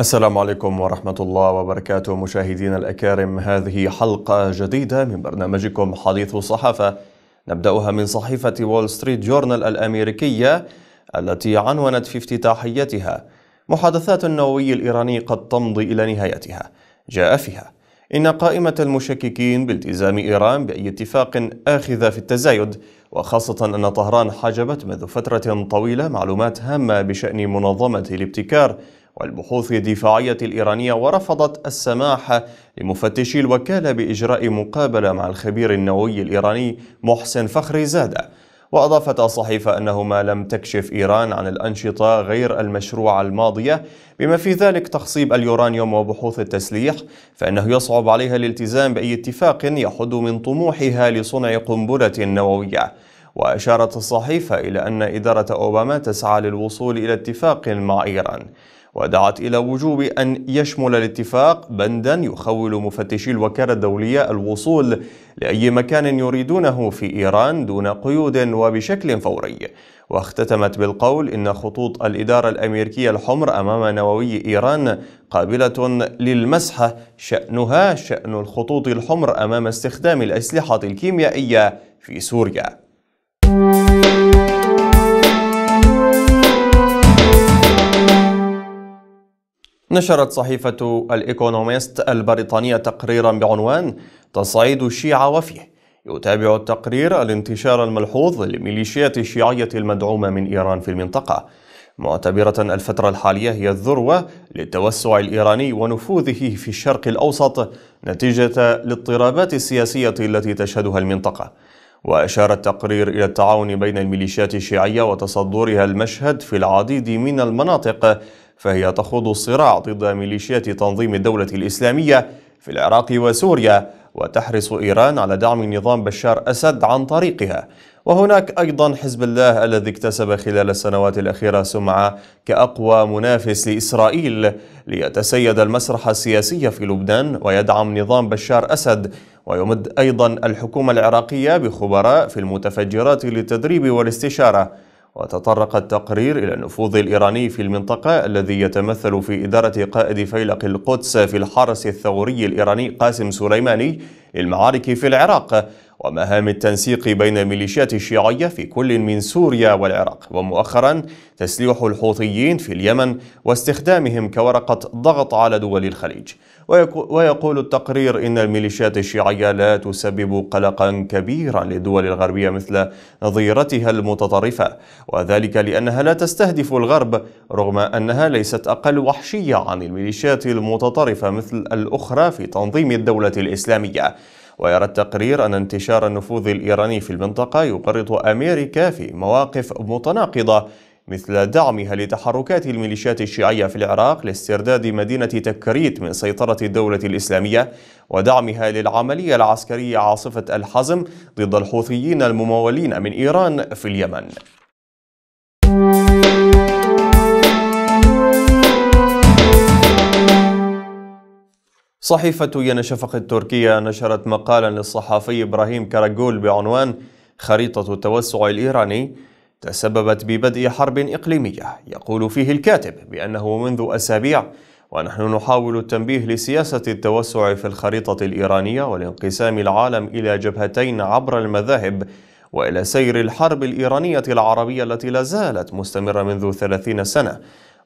السلام عليكم ورحمة الله وبركاته مشاهدينا الأكارم هذه حلقة جديدة من برنامجكم حديث الصحافة نبدأها من صحيفة وول ستريت جورنال الأمريكية التي عنونت في افتتاحيتها محادثات النووي الإيراني قد تمضي إلى نهايتها جاء فيها إن قائمة المشككين بالتزام إيران بأي اتفاق آخذ في التزايد وخاصة أن طهران حجبت منذ فترة طويلة معلومات هامة بشأن منظمة الابتكار والبحوث الدفاعية الإيرانية ورفضت السماح لمفتشي الوكالة بإجراء مقابلة مع الخبير النووي الإيراني محسن فخري زادة وأضافت الصحيفة أنهما لم تكشف إيران عن الأنشطة غير المشروعة الماضية بما في ذلك تخصيب اليورانيوم وبحوث التسليح فإنه يصعب عليها الالتزام بأي اتفاق يحد من طموحها لصنع قنبلة نووية وأشارت الصحيفة إلى أن إدارة أوباما تسعى للوصول إلى اتفاق مع إيران ودعت إلى وجوب أن يشمل الاتفاق بندا يخول مفتشي الوكالة الدولية الوصول لأي مكان يريدونه في إيران دون قيود وبشكل فوري واختتمت بالقول إن خطوط الإدارة الأمريكية الحمر أمام نووي إيران قابلة للمسحة شأنها شأن الخطوط الحمر أمام استخدام الأسلحة الكيميائية في سوريا نشرت صحيفة الإيكونوميست البريطانية تقريرا بعنوان تصعيد الشيعة وفيه يتابع التقرير الانتشار الملحوظ للميليشيات الشيعية المدعومة من إيران في المنطقة معتبرة الفترة الحالية هي الذروة للتوسع الإيراني ونفوذه في الشرق الأوسط نتيجة الاضطرابات السياسية التي تشهدها المنطقة وأشار التقرير إلى التعاون بين الميليشيات الشيعية وتصدرها المشهد في العديد من المناطق فهي تخوض الصراع ضد ميليشيات تنظيم الدولة الإسلامية في العراق وسوريا وتحرص إيران على دعم نظام بشار أسد عن طريقها وهناك أيضا حزب الله الذي اكتسب خلال السنوات الأخيرة سمعة كأقوى منافس لإسرائيل ليتسيد المسرح السياسي في لبنان ويدعم نظام بشار أسد ويمد أيضا الحكومة العراقية بخبراء في المتفجرات للتدريب والاستشارة وتطرق التقرير إلى النفوذ الإيراني في المنطقة الذي يتمثل في إدارة قائد فيلق القدس في الحرس الثوري الإيراني قاسم سليماني للمعارك في العراق ومهام التنسيق بين الميليشيات الشيعية في كل من سوريا والعراق ومؤخرا تسليح الحوثيين في اليمن واستخدامهم كورقة ضغط على دول الخليج ويقول التقرير إن الميليشيات الشيعية لا تسبب قلقا كبيرا للدول الغربية مثل نظيرتها المتطرفة وذلك لأنها لا تستهدف الغرب رغم أنها ليست أقل وحشية عن الميليشيات المتطرفة مثل الأخرى في تنظيم الدولة الإسلامية ويرى التقرير أن انتشار النفوذ الإيراني في المنطقة يقرض أمريكا في مواقف متناقضة مثل دعمها لتحركات الميليشيات الشيعية في العراق لاسترداد مدينة تكريت من سيطرة الدولة الإسلامية ودعمها للعملية العسكرية عاصفة الحزم ضد الحوثيين الممولين من إيران في اليمن صحيفة ين شفق التركية نشرت مقالا للصحفي إبراهيم كراجول بعنوان خريطة التوسع الإيراني تسببت ببدء حرب إقليمية يقول فيه الكاتب بأنه منذ أسابيع ونحن نحاول التنبيه لسياسة التوسع في الخريطة الإيرانية والانقسام العالم إلى جبهتين عبر المذاهب وإلى سير الحرب الإيرانية العربية التي لا زالت مستمرة منذ ثلاثين سنة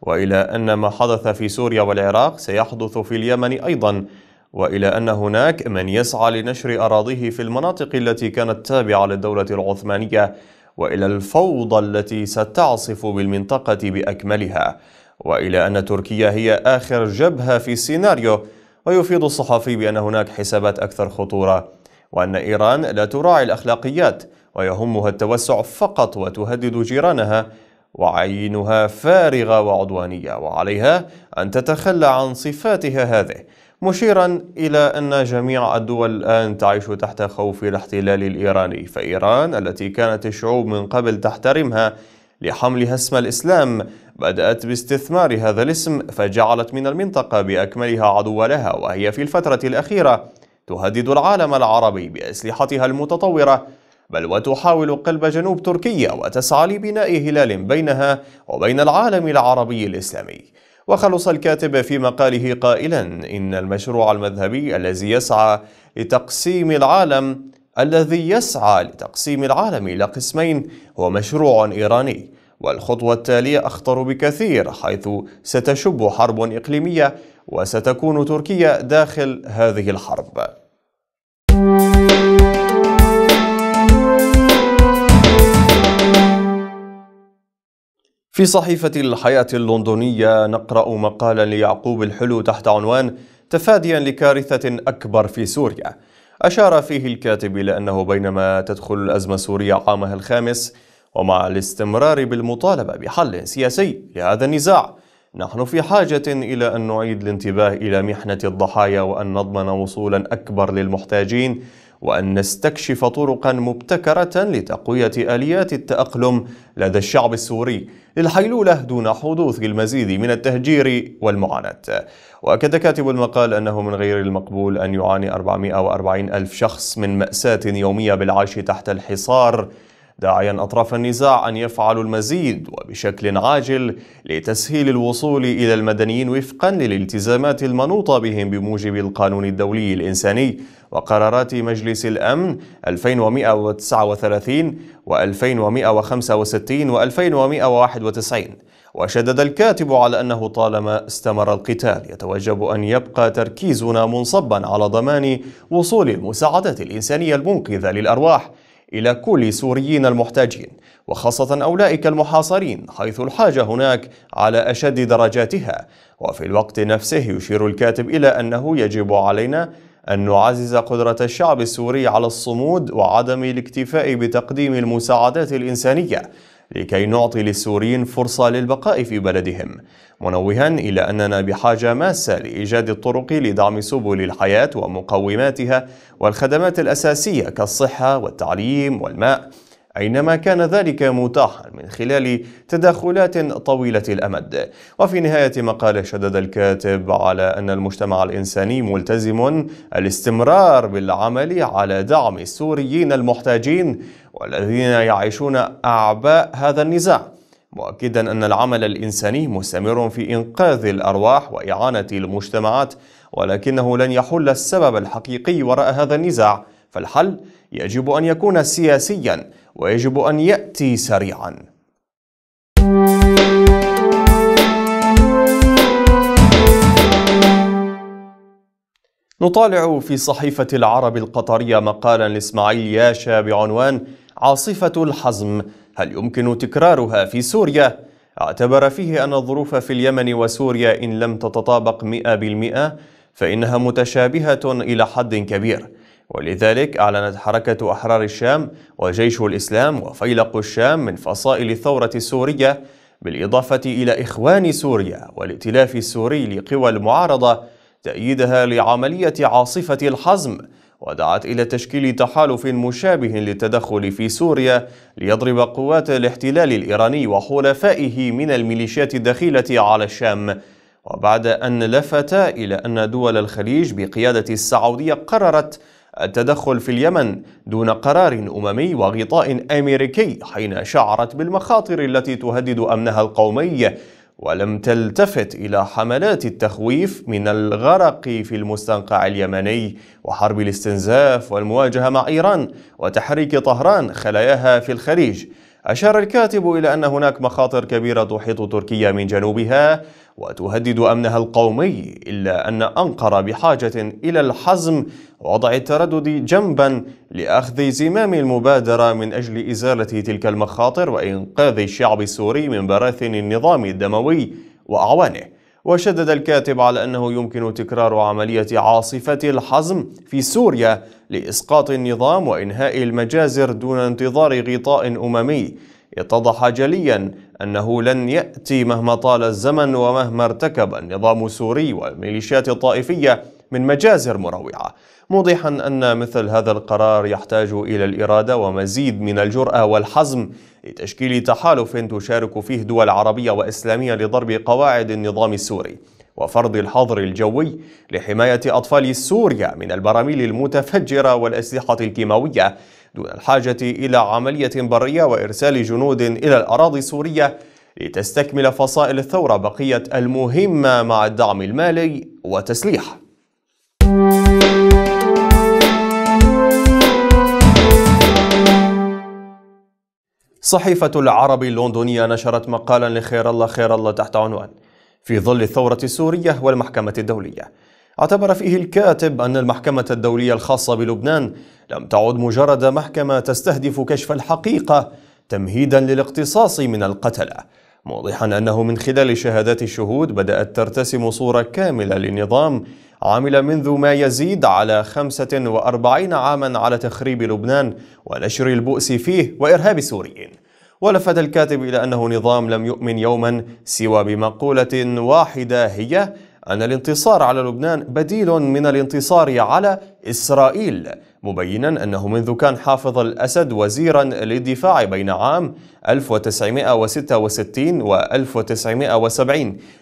والى ان ما حدث في سوريا والعراق سيحدث في اليمن ايضا والى ان هناك من يسعى لنشر اراضيه في المناطق التي كانت تابعه للدوله العثمانيه والى الفوضى التي ستعصف بالمنطقه باكملها والى ان تركيا هي اخر جبهه في السيناريو ويفيد الصحفي بان هناك حسابات اكثر خطوره وان ايران لا تراعي الاخلاقيات ويهمها التوسع فقط وتهدد جيرانها وعينها فارغة وعدوانية وعليها أن تتخلى عن صفاتها هذه مشيرا إلى أن جميع الدول الآن تعيش تحت خوف الاحتلال الإيراني فإيران التي كانت الشعوب من قبل تحترمها لحملها اسم الإسلام بدأت باستثمار هذا الاسم فجعلت من المنطقة بأكملها عدو لها وهي في الفترة الأخيرة تهدد العالم العربي بأسلحتها المتطورة بل وتحاول قلب جنوب تركيا وتسعى لبناء هلال بينها وبين العالم العربي الإسلامي وخلص الكاتب في مقاله قائلا إن المشروع المذهبي الذي يسعى لتقسيم العالم الذي يسعى لتقسيم العالم إلى قسمين هو مشروع إيراني والخطوة التالية أخطر بكثير حيث ستشب حرب إقليمية وستكون تركيا داخل هذه الحرب في صحيفة الحياة اللندنية نقرأ مقالا ليعقوب الحلو تحت عنوان تفاديا لكارثة أكبر في سوريا أشار فيه الكاتب إلى أنه بينما تدخل الأزمة السورية عامها الخامس ومع الاستمرار بالمطالبة بحل سياسي لهذا النزاع نحن في حاجة إلى أن نعيد الانتباه إلى محنة الضحايا وأن نضمن وصولا أكبر للمحتاجين وأن نستكشف طرقا مبتكرة لتقوية آليات التأقلم لدى الشعب السوري للحيلولة دون حدوث المزيد من التهجير والمعاناة وأكد كاتب المقال أنه من غير المقبول أن يعاني 440 ألف شخص من مأساة يومية بالعيش تحت الحصار داعيا أطراف النزاع أن يفعلوا المزيد وبشكل عاجل لتسهيل الوصول إلى المدنيين وفقا للالتزامات المنوطة بهم بموجب القانون الدولي الإنساني وقرارات مجلس الأمن 2139 و2165 و2191 وشدد الكاتب على أنه طالما استمر القتال يتوجب أن يبقى تركيزنا منصبا على ضمان وصول المساعدات الإنسانية المنقذة للأرواح إلى كل سوريين المحتاجين وخاصة أولئك المحاصرين حيث الحاجة هناك على أشد درجاتها وفي الوقت نفسه يشير الكاتب إلى أنه يجب علينا أن نعزز قدرة الشعب السوري على الصمود وعدم الاكتفاء بتقديم المساعدات الإنسانية لكي نعطي للسوريين فرصة للبقاء في بلدهم منوها إلى أننا بحاجة ماسة لإيجاد الطرق لدعم سبل الحياة ومقوماتها والخدمات الأساسية كالصحة والتعليم والماء أينما كان ذلك متاحا من خلال تدخلات طويلة الأمد وفي نهاية مقاله شدد الكاتب على أن المجتمع الإنساني ملتزم الاستمرار بالعمل على دعم السوريين المحتاجين والذين يعيشون أعباء هذا النزاع مؤكدا أن العمل الإنساني مستمر في إنقاذ الأرواح وإعانة المجتمعات ولكنه لن يحل السبب الحقيقي وراء هذا النزاع فالحل يجب أن يكون سياسياً ويجب أن يأتي سريعاً نطالع في صحيفة العرب القطرية مقالا لإسماعيل ياشا بعنوان عاصفة الحزم هل يمكن تكرارها في سوريا؟ اعتبر فيه أن الظروف في اليمن وسوريا إن لم تتطابق 100% فإنها متشابهة إلى حد كبير ولذلك أعلنت حركة أحرار الشام وجيش الإسلام وفيلق الشام من فصائل الثورة السورية بالإضافة إلى إخوان سوريا والائتلاف السوري لقوى المعارضة تأييدها لعملية عاصفة الحزم ودعت إلى تشكيل تحالف مشابه للتدخل في سوريا ليضرب قوات الاحتلال الإيراني وحلفائه من الميليشيات الدخيلة على الشام وبعد أن لفت إلى أن دول الخليج بقيادة السعودية قررت التدخل في اليمن دون قرار أممي وغطاء أمريكي حين شعرت بالمخاطر التي تهدد أمنها القومي ولم تلتفت إلى حملات التخويف من الغرق في المستنقع اليمني وحرب الاستنزاف والمواجهة مع إيران وتحريك طهران خلاياها في الخليج أشار الكاتب إلى أن هناك مخاطر كبيرة تحيط تركيا من جنوبها وتهدد أمنها القومي إلا أن أنقرة بحاجة إلى الحزم ووضع التردد جنبا لأخذ زمام المبادرة من أجل إزالة تلك المخاطر وإنقاذ الشعب السوري من براثن النظام الدموي وأعوانه وشدد الكاتب على أنه يمكن تكرار عملية عاصفة الحزم في سوريا لإسقاط النظام وإنهاء المجازر دون انتظار غطاء أممي اتضح جليا أنه لن يأتي مهما طال الزمن ومهما ارتكب النظام السوري والميليشيات الطائفية من مجازر مروعة موضحا أن مثل هذا القرار يحتاج إلى الإرادة ومزيد من الجرأة والحزم لتشكيل تحالف تشارك فيه دول عربية وإسلامية لضرب قواعد النظام السوري وفرض الحظر الجوي لحماية أطفال سوريا من البراميل المتفجرة والأسلحة الكيماوية دون الحاجة إلى عملية برية وإرسال جنود إلى الأراضي السورية لتستكمل فصائل الثورة بقية المهمة مع الدعم المالي وتسليح صحيفة العربي اللندنية نشرت مقالا لخير الله خير الله تحت عنوان في ظل الثورة السورية والمحكمة الدولية اعتبر فيه الكاتب أن المحكمة الدولية الخاصة بلبنان لم تعد مجرد محكمة تستهدف كشف الحقيقة تمهيدا للاقتصاص من القتلة موضحا أنه من خلال شهادات الشهود بدأت ترتسم صورة كاملة لنظام عمل منذ ما يزيد على 45 عاما على تخريب لبنان ونشر البؤس فيه وإرهاب السوريين ولفت الكاتب إلى أنه نظام لم يؤمن يوما سوى بمقولة واحدة هي أن الانتصار على لبنان بديل من الانتصار على إسرائيل مبينا أنه منذ كان حافظ الأسد وزيرا للدفاع بين عام 1966 و 1970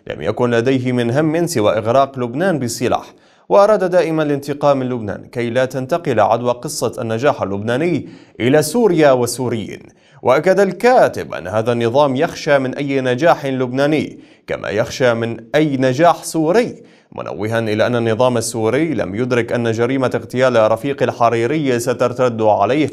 لم يكن لديه من هم سوى إغراق لبنان بالسلاح وأراد دائما الانتقام من لبنان كي لا تنتقل عدوى قصة النجاح اللبناني إلى سوريا والسوريين وأكد الكاتب أن هذا النظام يخشى من أي نجاح لبناني كما يخشى من أي نجاح سوري منوها إلى أن النظام السوري لم يدرك أن جريمة اغتيال رفيق الحريري سترتد عليه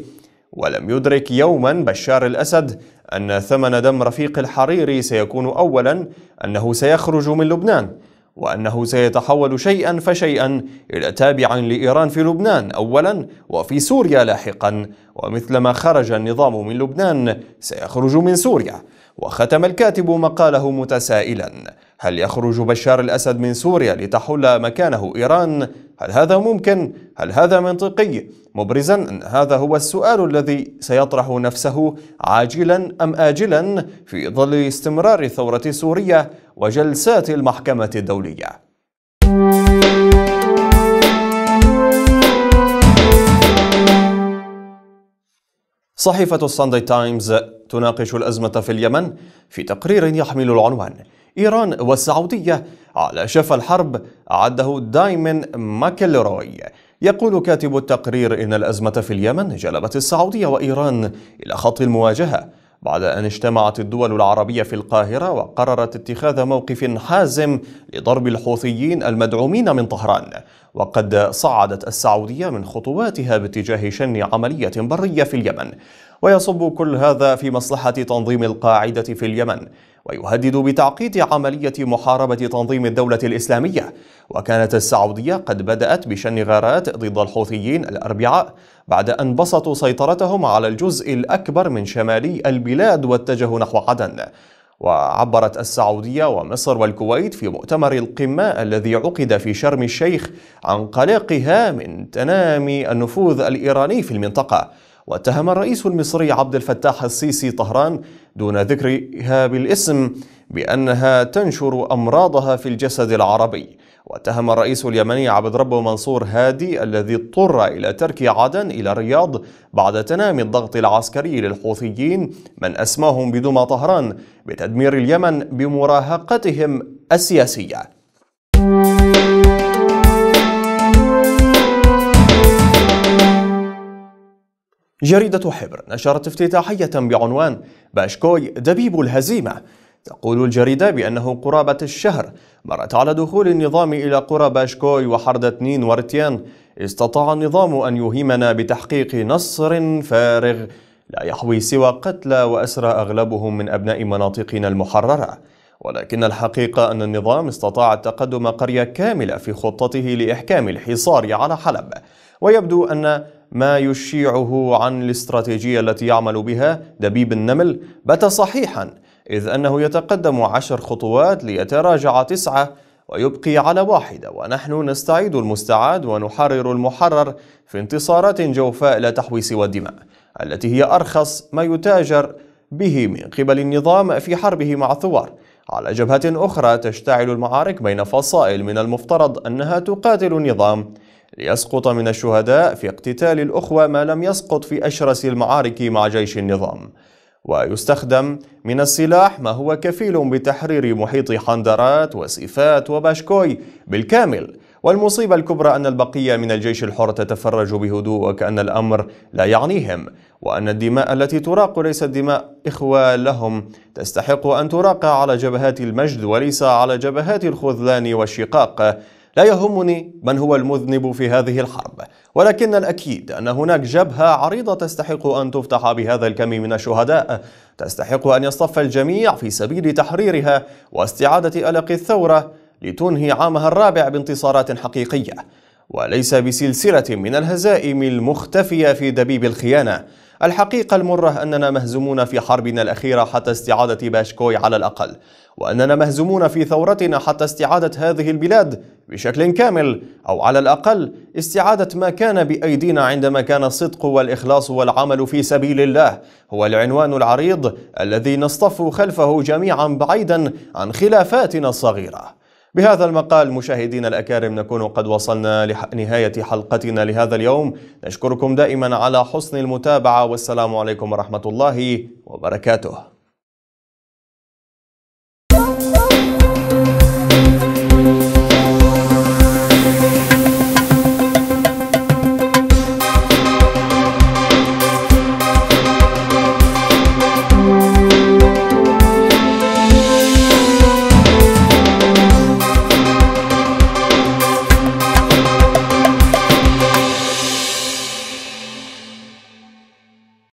ولم يدرك يوما بشار الأسد أن ثمن دم رفيق الحريري سيكون أولا أنه سيخرج من لبنان وأنه سيتحول شيئا فشيئا إلى تابع لإيران في لبنان أولا وفي سوريا لاحقا ومثلما خرج النظام من لبنان سيخرج من سوريا وختم الكاتب مقاله متسائلا هل يخرج بشار الأسد من سوريا لتحل مكانه إيران؟ هل هذا ممكن؟ هل هذا منطقي؟ مبرزا أن هذا هو السؤال الذي سيطرح نفسه عاجلا أم آجلا في ظل استمرار الثورة السورية وجلسات المحكمة الدولية صحيفة الساندي تايمز تناقش الأزمة في اليمن في تقرير يحمل العنوان إيران والسعودية على شفا الحرب عده دايمن ماكلروي يقول كاتب التقرير إن الأزمة في اليمن جلبت السعودية وإيران إلى خط المواجهة بعد أن اجتمعت الدول العربية في القاهرة وقررت اتخاذ موقف حازم لضرب الحوثيين المدعومين من طهران وقد صعدت السعودية من خطواتها باتجاه شن عملية برية في اليمن ويصب كل هذا في مصلحة تنظيم القاعدة في اليمن ويهدد بتعقيد عملية محاربة تنظيم الدولة الإسلامية وكانت السعودية قد بدأت بشن غارات ضد الحوثيين الأربعاء بعد أن بسطوا سيطرتهم على الجزء الأكبر من شمالي البلاد واتجهوا نحو عدن وعبرت السعودية ومصر والكويت في مؤتمر القمة الذي عقد في شرم الشيخ عن قلقها من تنامي النفوذ الإيراني في المنطقة واتهم الرئيس المصري عبد الفتاح السيسي طهران دون ذكرها بالاسم بأنها تنشر أمراضها في الجسد العربي واتهم الرئيس اليمني عبد ربه منصور هادي الذي اضطر إلى ترك عدن إلى الرياض بعد تنامي الضغط العسكري للحوثيين من أسماهم بدمى طهران بتدمير اليمن بمراهقتهم السياسية جريدة حبر نشرت افتتاحية بعنوان باشكوي دبيب الهزيمة تقول الجريدة بأنه قرابة الشهر مرت على دخول النظام إلى قرى باشكوي وحردة نين ورتيان استطاع النظام أن يوهمنا بتحقيق نصر فارغ لا يحوي سوى قتلى وأسرى أغلبهم من أبناء مناطقنا المحررة ولكن الحقيقة أن النظام استطاع التقدم قرية كاملة في خطته لإحكام الحصار على حلب ويبدو أن ما يشيعه عن الاستراتيجية التي يعمل بها دبيب النمل بات صحيحا إذ أنه يتقدم عشر خطوات ليتراجع تسعة ويبقي على واحدة ونحن نستعيد المستعاد ونحرر المحرر في انتصارات جوفاء لا تحوي سوى الدماء التي هي أرخص ما يتاجر به من قبل النظام في حربه مع الثوار على جبهة أخرى تشتعل المعارك بين فصائل من المفترض أنها تقاتل النظام ليسقط من الشهداء في اقتتال الأخوة ما لم يسقط في أشرس المعارك مع جيش النظام ويستخدم من السلاح ما هو كفيل بتحرير محيط حندرات وسيفات وباشكوي بالكامل والمصيبة الكبرى أن البقية من الجيش الحر تتفرج بهدوء وكأن الأمر لا يعنيهم وأن الدماء التي تراق ليست دماء إخوة لهم تستحق أن تراق على جبهات المجد وليس على جبهات الخذلان والشقاق لا يهمني من هو المذنب في هذه الحرب ولكن الأكيد أن هناك جبهة عريضة تستحق أن تفتح بهذا الكم من الشهداء تستحق أن يصطف الجميع في سبيل تحريرها واستعادة ألق الثورة لتنهي عامها الرابع بانتصارات حقيقية وليس بسلسلة من الهزائم المختفية في دبيب الخيانة الحقيقة المرة أننا مهزومون في حربنا الأخيرة حتى استعادة باشكوي على الأقل وأننا مهزومون في ثورتنا حتى استعادة هذه البلاد بشكل كامل أو على الأقل استعادة ما كان بأيدينا عندما كان الصدق والإخلاص والعمل في سبيل الله هو العنوان العريض الذي نصطف خلفه جميعا بعيدا عن خلافاتنا الصغيرة بهذا المقال مشاهدينا الأكارم نكون قد وصلنا لنهاية حلقتنا لهذا اليوم نشكركم دائما على حسن المتابعة والسلام عليكم ورحمة الله وبركاته